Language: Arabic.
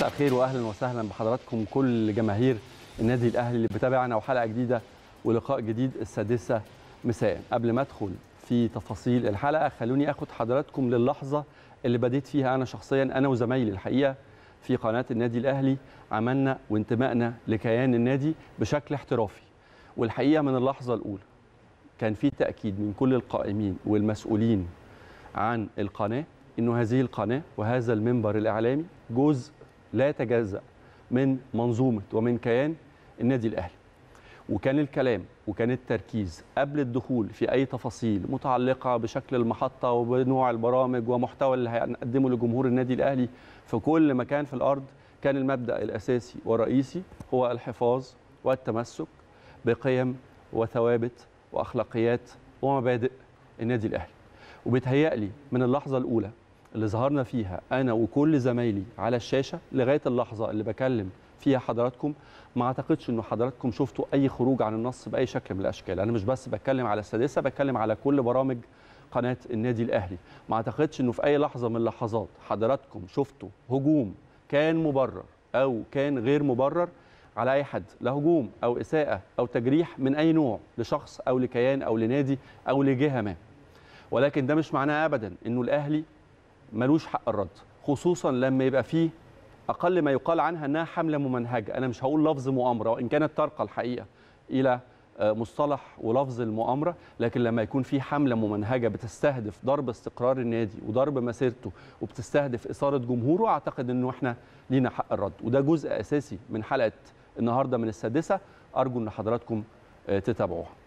مساء الخير واهلا وسهلا بحضراتكم كل جماهير النادي الاهلي اللي بتابعنا وحلقه جديده ولقاء جديد السادسه مساء قبل ما ادخل في تفاصيل الحلقه خلوني اخد حضراتكم للحظه اللي بديت فيها انا شخصيا انا وزمايلي الحقيقه في قناه النادي الاهلي عملنا وانتمائنا لكيان النادي بشكل احترافي والحقيقه من اللحظه الاولى كان في تاكيد من كل القائمين والمسؤولين عن القناه انه هذه القناه وهذا المنبر الاعلامي جزء لا يتجزأ من منظومة ومن كيان النادي الأهلي وكان الكلام وكان التركيز قبل الدخول في أي تفاصيل متعلقة بشكل المحطة وبنوع البرامج ومحتوى اللي هنقدمه لجمهور النادي الأهلي في كل مكان في الأرض كان المبدأ الأساسي والرئيسي هو الحفاظ والتمسك بقيم وثوابت وأخلاقيات ومبادئ النادي الأهلي وبيتهيألي من اللحظة الأولى اللي ظهرنا فيها انا وكل زمايلي على الشاشه لغايه اللحظه اللي بكلم فيها حضراتكم ما اعتقدش انه حضراتكم شفتوا اي خروج عن النص باي شكل من الاشكال انا مش بس بتكلم على السادسه بتكلم على كل برامج قناه النادي الاهلي ما اعتقدش انه في اي لحظه من اللحظات حضراتكم شفتوا هجوم كان مبرر او كان غير مبرر على اي حد لا هجوم او اساءه او تجريح من اي نوع لشخص او لكيان او لنادي او لجهه ما ولكن ده مش معناه ابدا انه الاهلي ملوش حق الرد خصوصا لما يبقى فيه اقل ما يقال عنها انها حمله ممنهجه انا مش هقول لفظ مؤامره وان كانت ترقى الحقيقه الى آه، مصطلح ولفظ المؤامره لكن لما يكون في حمله ممنهجه بتستهدف ضرب استقرار النادي وضرب مسيرته وبتستهدف اثاره جمهوره اعتقد انه احنا لينا حق الرد وده جزء اساسي من حلقه النهارده من السادسه ارجو ان حضراتكم آه، تتابعوها